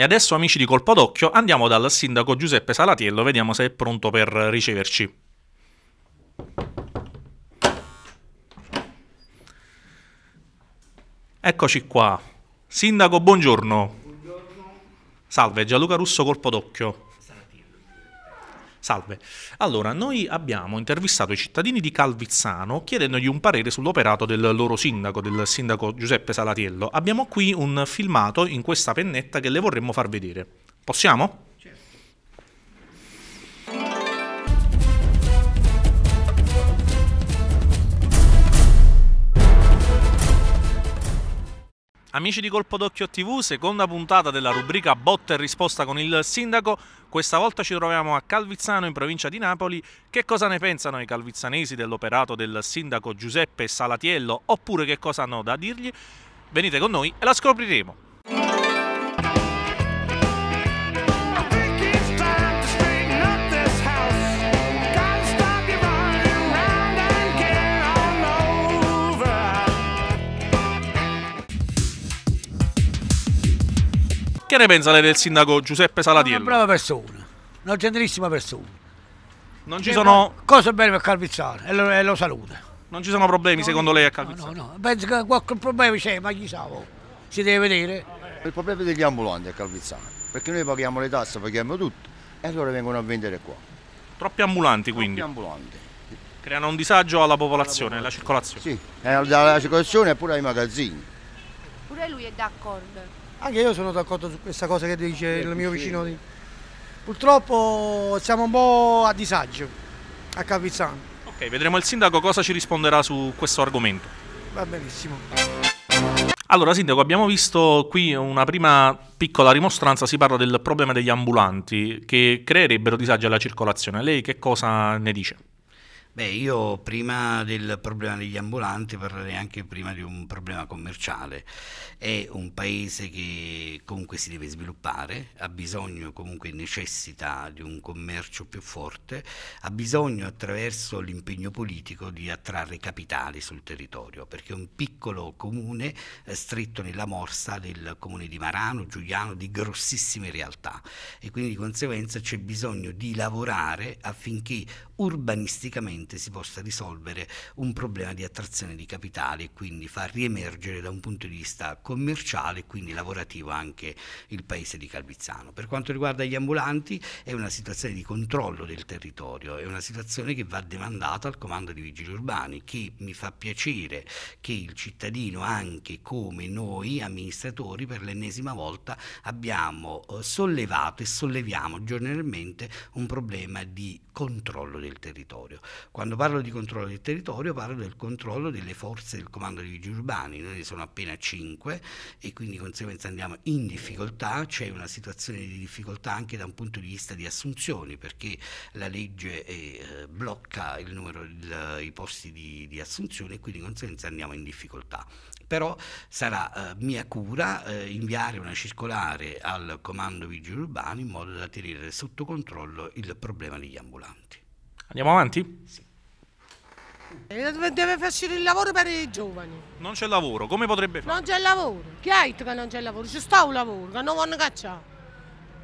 E adesso, amici di Colpo d'Occhio, andiamo dal sindaco Giuseppe Salatiello, vediamo se è pronto per riceverci. Eccoci qua. Sindaco, buongiorno. buongiorno. Salve, Gianluca Russo, Colpo d'Occhio. Salve. Allora, noi abbiamo intervistato i cittadini di Calvizzano chiedendogli un parere sull'operato del loro sindaco, del sindaco Giuseppe Salatiello. Abbiamo qui un filmato in questa pennetta che le vorremmo far vedere. Possiamo? Amici di Colpo d'Occhio TV, seconda puntata della rubrica Botta e risposta con il sindaco. Questa volta ci troviamo a Calvizzano, in provincia di Napoli. Che cosa ne pensano i calvizzanesi dell'operato del sindaco Giuseppe Salatiello? Oppure che cosa hanno da dirgli? Venite con noi e la scopriremo. ne pensate del sindaco Giuseppe Salatiello? Una brava persona, una gentilissima persona. Non ci sono... Cose belle per Calvizzano e lo, e lo saluta. Non ci sono problemi no, secondo lei a Calvizzano? No, no, penso che qualche problema c'è, ma chissà, oh, si deve vedere. Il problema degli ambulanti a Calvizzano, perché noi paghiamo le tasse, paghiamo tutto e allora vengono a vendere qua. Troppi ambulanti quindi? Troppi ambulanti. Creano un disagio alla popolazione, alla, alla circolazione? Sì, eh, alla circolazione e pure ai magazzini. Pure lui è d'accordo. Anche io sono d'accordo su questa cosa che dice il mio vicino. Di... Purtroppo siamo un po' a disagio a Capizzano. Ok, vedremo il sindaco cosa ci risponderà su questo argomento. Va benissimo. Allora, Sindaco, abbiamo visto qui una prima piccola rimostranza, si parla del problema degli ambulanti che creerebbero disagi alla circolazione. Lei che cosa ne dice? Beh, io prima del problema degli ambulanti parlerei anche prima di un problema commerciale. È un paese che comunque si deve sviluppare, ha bisogno, comunque necessità di un commercio più forte, ha bisogno attraverso l'impegno politico di attrarre capitali sul territorio, perché è un piccolo comune eh, stretto nella morsa del comune di Marano, Giuliano, di grossissime realtà e quindi di conseguenza c'è bisogno di lavorare affinché urbanisticamente finalmente si possa risolvere un problema di attrazione di capitali e quindi far riemergere da un punto di vista commerciale e quindi lavorativo anche il paese di Calvizzano. Per quanto riguarda gli ambulanti è una situazione di controllo del territorio, è una situazione che va demandata al comando di vigili urbani che mi fa piacere che il cittadino anche come noi amministratori per l'ennesima volta abbiamo eh, sollevato e solleviamo giornalmente un problema di controllo del territorio. Quando parlo di controllo del territorio parlo del controllo delle forze del comando dei vigili urbani, noi ne sono appena 5 e quindi di conseguenza andiamo in difficoltà, c'è una situazione di difficoltà anche da un punto di vista di assunzioni perché la legge eh, blocca il numero, il, i posti di, di assunzione e quindi di conseguenza andiamo in difficoltà però sarà eh, mia cura eh, inviare una circolare al comando vigili urbani in modo da tenere sotto controllo il problema degli ambulanti. Andiamo avanti? Sì. Eh, deve farci il lavoro per i giovani. Non c'è lavoro, come potrebbe fare? Non c'è lavoro. Chi ha detto che non c'è lavoro? Ci sta un lavoro, che non vogliono cacciare.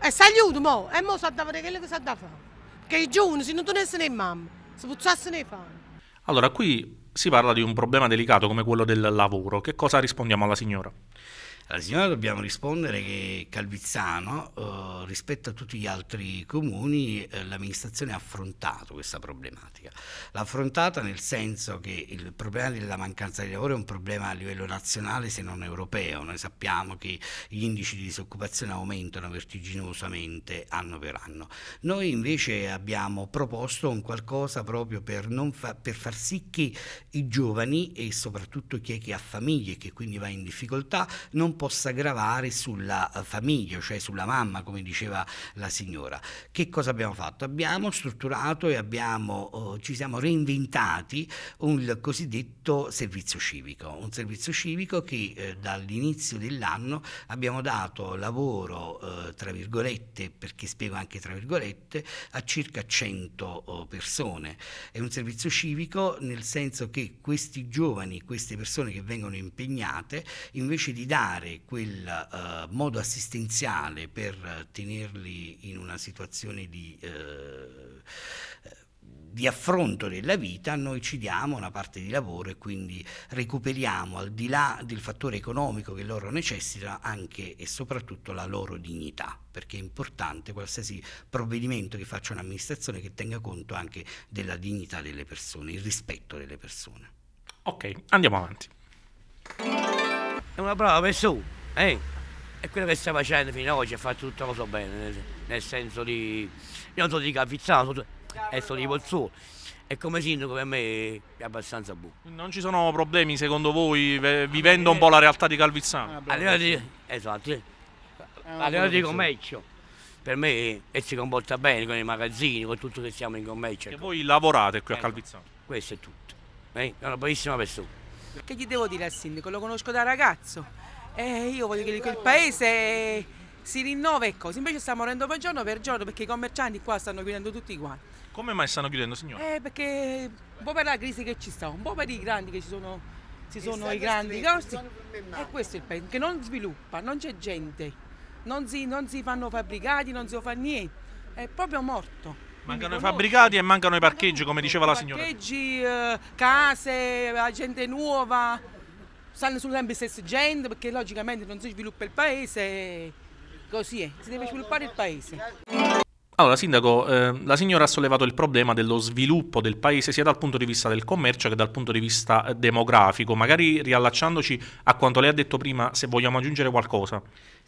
E si aiuta mo, e mo sa da fare quello che sa da fare. Perché i giovani se non tenessero in mamma, se puzzassero i fare. Allora, qui si parla di un problema delicato come quello del lavoro. Che cosa rispondiamo alla signora? Alla signora dobbiamo rispondere che Calvizzano, eh, rispetto a tutti gli altri comuni, eh, l'amministrazione ha affrontato questa problematica. L'ha affrontata nel senso che il problema della mancanza di lavoro è un problema a livello nazionale se non europeo. Noi sappiamo che gli indici di disoccupazione aumentano vertiginosamente anno per anno. Noi invece abbiamo proposto un qualcosa proprio per, fa, per far sì che i giovani e soprattutto chi è che ha famiglie e che quindi va in difficoltà non possa gravare sulla eh, famiglia, cioè sulla mamma, come diceva la signora. Che cosa abbiamo fatto? Abbiamo strutturato e abbiamo, eh, ci siamo reinventati un cosiddetto servizio civico, un servizio civico che eh, dall'inizio dell'anno abbiamo dato lavoro, eh, tra virgolette, perché spiego anche tra virgolette, a circa 100 eh, persone. È un servizio civico nel senso che questi giovani, queste persone che vengono impegnate, invece di dare dare quel uh, modo assistenziale per tenerli in una situazione di, uh, di, affronto della vita, noi ci diamo una parte di lavoro e quindi recuperiamo al di là del fattore economico che loro necessitano anche e soprattutto la loro dignità, perché è importante qualsiasi provvedimento che faccia un'amministrazione che tenga conto anche della dignità delle persone, il rispetto delle persone. Ok, andiamo avanti è una brava persona, eh? E quello che sta facendo fino ad oggi ha fatto tutto tutta cosa bene, nel senso di... Io non so di Cavizzato, e sono di Pozzuolo. E come sindaco per me è abbastanza buono. Non ci sono problemi secondo voi vivendo un po' la realtà di Calvizzano? A ah, livello di, esatto, a livello di commercio per me e si comporta bene con i magazzini, con tutto che siamo in commercio. E ecco. voi lavorate qui a ecco. Calvizzano? Questo è tutto. Eh? È una bravissima persona. Che gli devo dire al sindaco? Lo conosco da ragazzo. E io voglio che il paese si rinnova e cose. Invece sta morendo per giorno per giorno perché i commercianti qua stanno chiudendo tutti quanti. Come mai stanno chiudendo, signore? Eh, perché un po' per la crisi che ci sta, un po' per i grandi che ci sono, ci sono i grandi costi. E questo è il paese che non sviluppa, non c'è gente, non si, non si fanno fabbricati, non si fa niente. È proprio morto. Mancano i fabbricati e mancano i parcheggi, come diceva la signora. Parcheggi, eh, case, la gente nuova, stanno sempre stessa gente perché logicamente non si sviluppa il paese, così è, si deve sviluppare il paese. Allora, Sindaco, eh, la signora ha sollevato il problema dello sviluppo del paese sia dal punto di vista del commercio che dal punto di vista eh, demografico. Magari riallacciandoci a quanto lei ha detto prima, se vogliamo aggiungere qualcosa.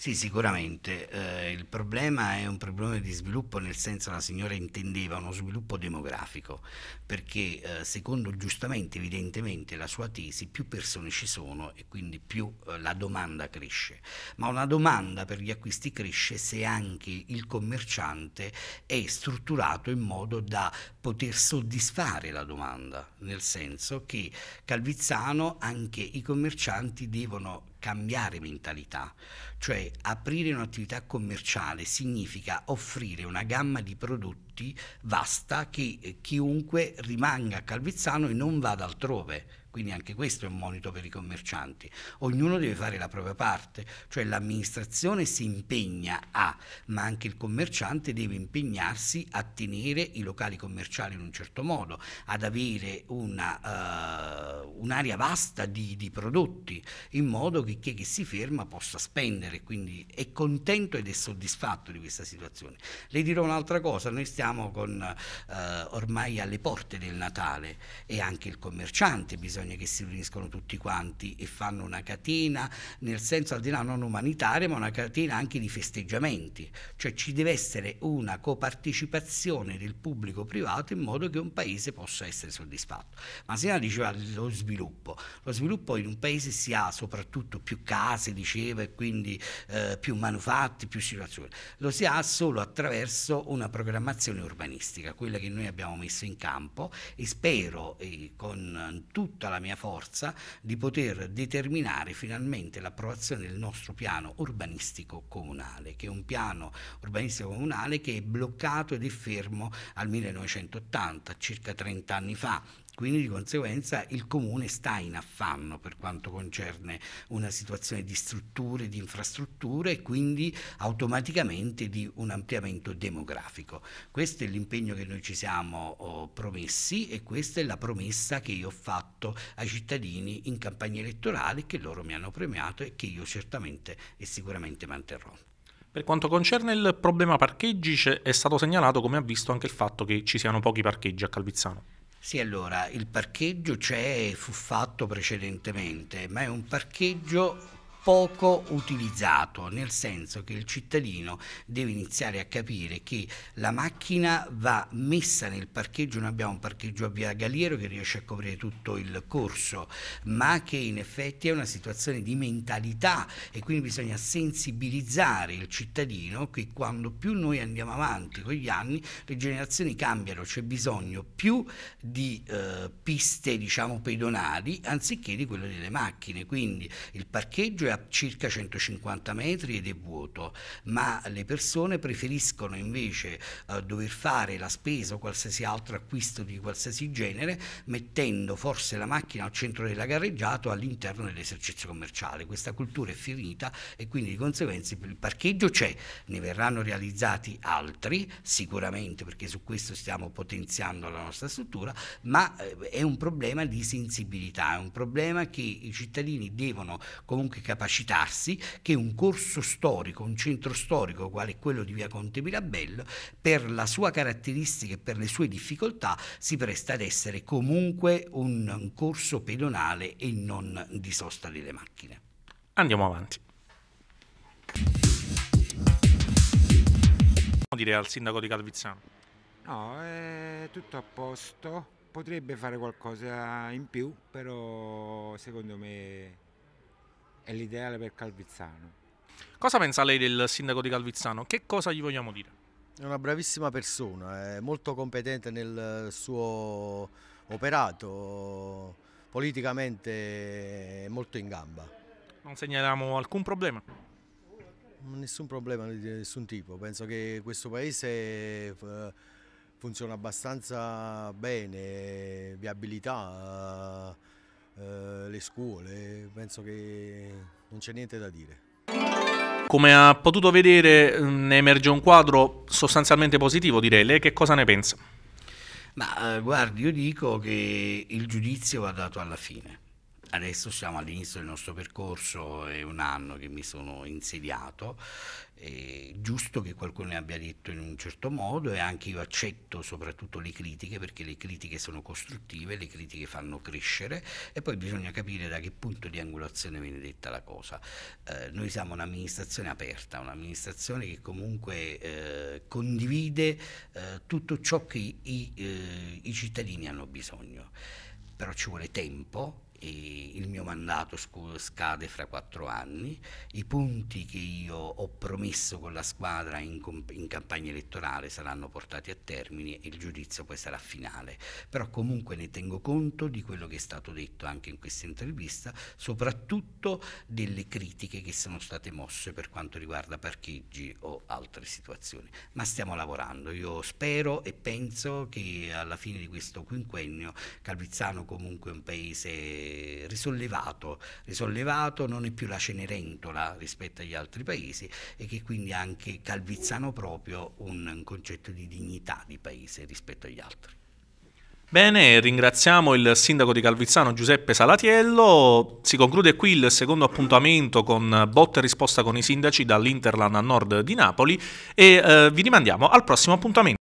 Sì, sicuramente. Eh, il problema è un problema di sviluppo, nel senso la signora intendeva uno sviluppo demografico, perché eh, secondo giustamente, evidentemente, la sua tesi, più persone ci sono e quindi più eh, la domanda cresce. Ma una domanda per gli acquisti cresce se anche il commerciante è strutturato in modo da poter soddisfare la domanda, nel senso che Calvizzano anche i commercianti devono cambiare mentalità. Cioè aprire un'attività commerciale significa offrire una gamma di prodotti vasta che eh, chiunque rimanga a Calvizzano e non vada altrove. Quindi anche questo è un monito per i commercianti. Ognuno deve fare la propria parte, cioè l'amministrazione si impegna a, ma anche il commerciante deve impegnarsi a tenere i locali commerciali in un certo modo, ad avere una, uh, un'area vasta di, di, prodotti, in modo che chi che si ferma possa spendere genere, quindi è contento ed è soddisfatto di questa situazione. Le dirò un'altra cosa, noi stiamo con, eh, ormai alle porte del Natale e anche il commerciante, bisogna che si riuniscono tutti quanti e fanno una catena, nel senso al di là non umanitaria, ma una catena anche di festeggiamenti, cioè ci deve essere una copartecipazione del pubblico privato in modo che un paese possa essere soddisfatto. Ma Masina diceva lo sviluppo, lo sviluppo in un paese si ha soprattutto più case, diceva, e quindi eh, più manufatti, più situazioni. Lo si ha solo attraverso una programmazione urbanistica, quella che noi abbiamo messo in campo e spero eh, con tutta la mia forza di poter determinare finalmente l'approvazione del nostro piano urbanistico comunale, che è un piano urbanistico comunale che è bloccato ed è fermo al 1980, circa 30 anni fa quindi di conseguenza il comune sta in affanno per quanto concerne una situazione di strutture, di infrastrutture e quindi automaticamente di un ampliamento demografico. Questo è l'impegno che noi ci siamo oh, promessi e questa è la promessa che io ho fatto ai cittadini in campagna elettorale che loro mi hanno premiato e che io certamente e sicuramente manterrò. Per quanto concerne il problema parcheggi è stato segnalato, come ha visto, anche il fatto che ci siano pochi parcheggi a Calvizzano. Sì, allora, il parcheggio c'è, e fu fatto precedentemente, ma è un parcheggio poco utilizzato, nel senso che il cittadino deve iniziare a capire che la macchina va messa nel parcheggio, noi abbiamo un parcheggio a via Galiero che riesce a coprire tutto il corso, ma che in effetti è una situazione di mentalità e quindi bisogna sensibilizzare il cittadino che quando più noi andiamo avanti con gli anni le generazioni cambiano, c'è bisogno più di eh, piste diciamo pedonali anziché di quello delle macchine, quindi il parcheggio è a circa 150 metri ed è vuoto, ma le persone preferiscono invece eh, dover fare la spesa o qualsiasi altro acquisto di qualsiasi genere mettendo forse la macchina al centro della carreggiata o all'interno dell'esercizio commerciale. Questa cultura è finita e quindi di conseguenza il parcheggio c'è, ne verranno realizzati altri sicuramente perché su questo stiamo potenziando la nostra struttura, ma eh, è un problema di sensibilità, è un problema che i cittadini devono comunque capire capacitarsi che un corso storico, un centro storico quale quello di via Conte Mirabello, per la sua caratteristica e per le sue difficoltà, si presta ad essere comunque un, corso pedonale e non di sosta delle macchine. Andiamo avanti. Dire al sindaco di Calvizzano? No, è tutto a posto potrebbe fare qualcosa in più, però secondo me è l'ideale per Calvizzano. Cosa pensa lei del sindaco di Calvizzano? Che cosa gli vogliamo dire? È una bravissima persona, è molto competente nel suo operato, politicamente è molto in gamba. Non segnaliamo alcun problema? Nessun problema di nessun tipo, penso che questo paese eh, funziona abbastanza bene, eh, viabilità eh, eh, le scuole, penso che non c'è niente da dire. Come ha potuto vedere ne mm, emerge un quadro sostanzialmente positivo direi, lei che cosa ne pensa? Ma eh, guardi, io dico che il giudizio va dato alla fine adesso siamo all'inizio del nostro percorso, è un anno che mi sono insediato, è giusto che qualcuno ne abbia detto in un certo modo e anche io accetto soprattutto le critiche perché le critiche sono costruttive, le critiche fanno crescere e poi bisogna capire da che punto di angolazione viene detta la cosa. Eh, noi siamo un'amministrazione aperta, un'amministrazione che comunque eh, condivide eh, tutto ciò che i, eh, i cittadini hanno bisogno, però ci vuole tempo il mio mandato scade fra quattro anni, i punti che io ho promesso con la squadra in, in, campagna elettorale saranno portati a termine e il giudizio poi sarà finale, però comunque ne tengo conto di quello che è stato detto anche in questa intervista, soprattutto delle critiche che sono state mosse per quanto riguarda parcheggi o altre situazioni, ma stiamo lavorando, io spero e penso che alla fine di questo quinquennio Calvizzano comunque è un paese risollevato, risollevato, non è più la Cenerentola rispetto agli altri paesi e che quindi anche Calvizzano proprio un, un concetto di dignità di paese rispetto agli altri. Bene, ringraziamo il sindaco di Calvizzano Giuseppe Salatiello. Si conclude qui il secondo appuntamento con botta e risposta con i sindaci dall'Interland a nord di Napoli e eh, vi rimandiamo al prossimo appuntamento.